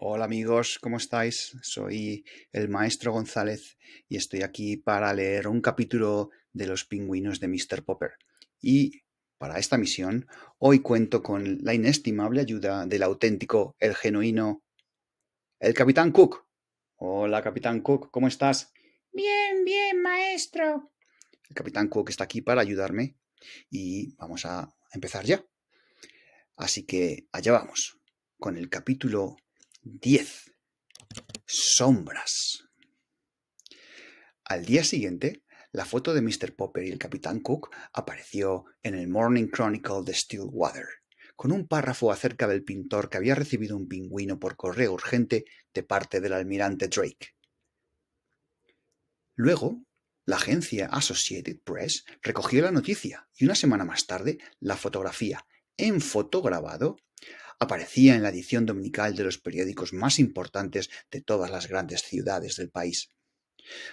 Hola amigos, ¿cómo estáis? Soy el maestro González y estoy aquí para leer un capítulo de Los pingüinos de Mr. Popper. Y para esta misión, hoy cuento con la inestimable ayuda del auténtico, el genuino, el capitán Cook. Hola capitán Cook, ¿cómo estás? Bien, bien, maestro. El capitán Cook está aquí para ayudarme y vamos a empezar ya. Así que allá vamos con el capítulo 10. Sombras. Al día siguiente, la foto de Mr. Popper y el capitán Cook apareció en el Morning Chronicle de Stillwater, con un párrafo acerca del pintor que había recibido un pingüino por correo urgente de parte del almirante Drake. Luego, la agencia Associated Press recogió la noticia y una semana más tarde la fotografía en grabado, aparecía en la edición dominical de los periódicos más importantes de todas las grandes ciudades del país.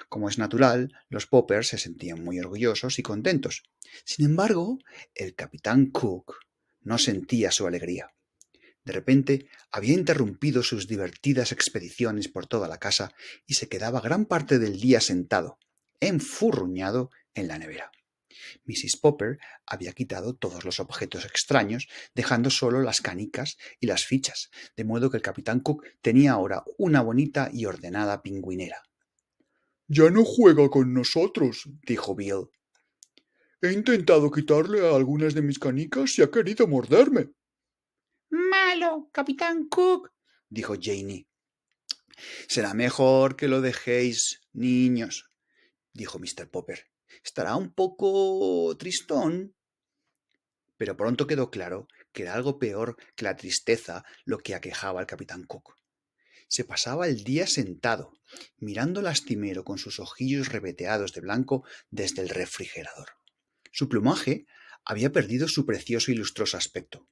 Como es natural, los Poppers se sentían muy orgullosos y contentos. Sin embargo, el capitán Cook no sentía su alegría. De repente, había interrumpido sus divertidas expediciones por toda la casa y se quedaba gran parte del día sentado, enfurruñado en la nevera. Mrs. Popper había quitado todos los objetos extraños, dejando solo las canicas y las fichas, de modo que el capitán Cook tenía ahora una bonita y ordenada pingüinera. Ya no juega con nosotros, dijo Bill. He intentado quitarle a algunas de mis canicas y ha querido morderme. Malo, capitán Cook, dijo Janey. Será mejor que lo dejéis, niños, dijo Mr. Popper. Estará un poco tristón, pero pronto quedó claro que era algo peor que la tristeza lo que aquejaba al capitán Cook. Se pasaba el día sentado, mirando lastimero con sus ojillos rebeteados de blanco desde el refrigerador. Su plumaje había perdido su precioso y lustroso aspecto.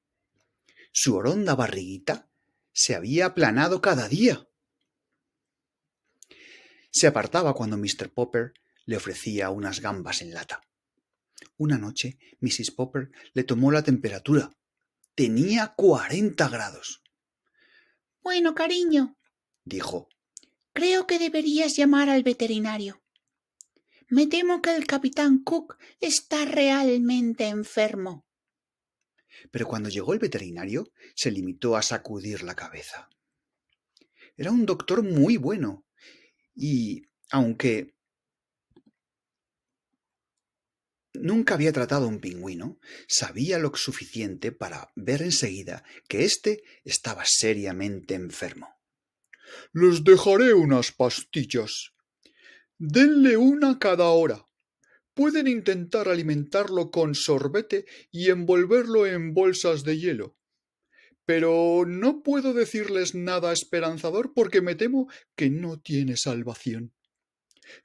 Su oronda barriguita se había aplanado cada día. Se apartaba cuando Mr. Popper le ofrecía unas gambas en lata. Una noche, Mrs. Popper le tomó la temperatura. Tenía cuarenta grados. Bueno, cariño, dijo, creo que deberías llamar al veterinario. Me temo que el capitán Cook está realmente enfermo. Pero cuando llegó el veterinario, se limitó a sacudir la cabeza. Era un doctor muy bueno, y aunque Nunca había tratado a un pingüino, sabía lo suficiente para ver enseguida que éste estaba seriamente enfermo. Les dejaré unas pastillas. Denle una cada hora. Pueden intentar alimentarlo con sorbete y envolverlo en bolsas de hielo. Pero no puedo decirles nada esperanzador porque me temo que no tiene salvación.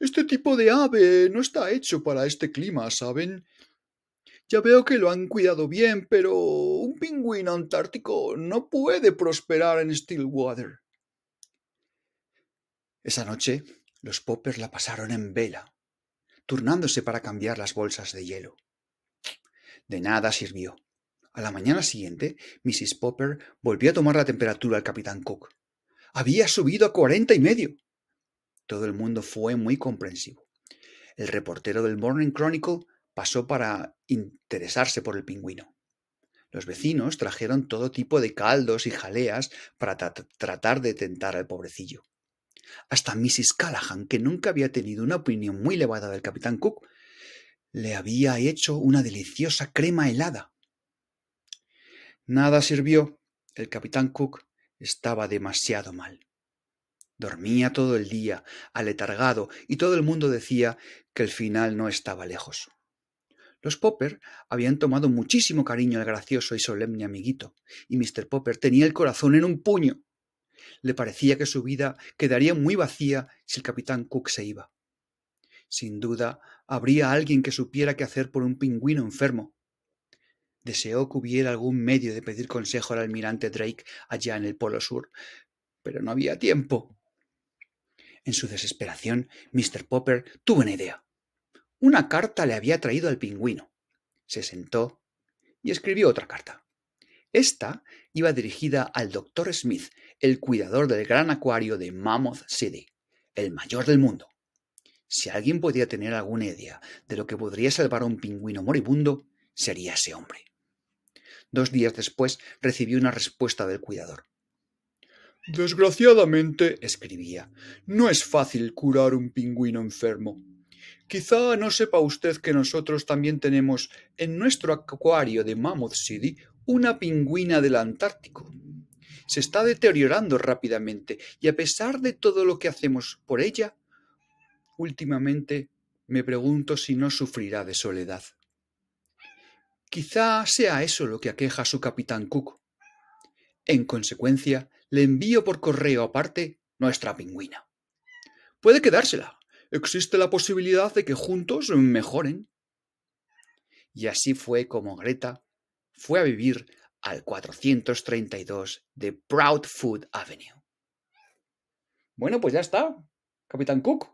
Este tipo de ave no está hecho para este clima, ¿saben? Ya veo que lo han cuidado bien, pero un pingüino antártico no puede prosperar en Stillwater. Esa noche los poppers la pasaron en vela, turnándose para cambiar las bolsas de hielo. De nada sirvió. A la mañana siguiente, Mrs. Popper volvió a tomar la temperatura al capitán Cook. Había subido a cuarenta y medio. Todo el mundo fue muy comprensivo. El reportero del Morning Chronicle pasó para interesarse por el pingüino. Los vecinos trajeron todo tipo de caldos y jaleas para tratar de tentar al pobrecillo. Hasta Mrs. Callahan, que nunca había tenido una opinión muy elevada del capitán Cook, le había hecho una deliciosa crema helada. Nada sirvió. El capitán Cook estaba demasiado mal. Dormía todo el día, aletargado, y todo el mundo decía que el final no estaba lejos. Los Popper habían tomado muchísimo cariño al gracioso y solemne amiguito, y Mr. Popper tenía el corazón en un puño. Le parecía que su vida quedaría muy vacía si el capitán Cook se iba. Sin duda, habría alguien que supiera qué hacer por un pingüino enfermo. Deseó que hubiera algún medio de pedir consejo al almirante Drake allá en el Polo Sur, pero no había tiempo. En su desesperación, Mr. Popper tuvo una idea. Una carta le había traído al pingüino. Se sentó y escribió otra carta. Esta iba dirigida al doctor Smith, el cuidador del gran acuario de Mammoth City, el mayor del mundo. Si alguien podía tener alguna idea de lo que podría salvar a un pingüino moribundo, sería ese hombre. Dos días después recibió una respuesta del cuidador. Desgraciadamente, escribía, no es fácil curar un pingüino enfermo. Quizá no sepa usted que nosotros también tenemos en nuestro acuario de Mammoth City una pingüina del Antártico. Se está deteriorando rápidamente y a pesar de todo lo que hacemos por ella, últimamente me pregunto si no sufrirá de soledad. Quizá sea eso lo que aqueja a su capitán Cook. En consecuencia, le envío por correo aparte nuestra pingüina. Puede quedársela. Existe la posibilidad de que juntos mejoren. Y así fue como Greta fue a vivir al 432 de Proudfoot Avenue. Bueno, pues ya está, Capitán Cook.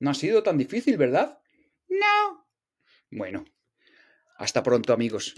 No ha sido tan difícil, ¿verdad? No. Bueno, hasta pronto amigos.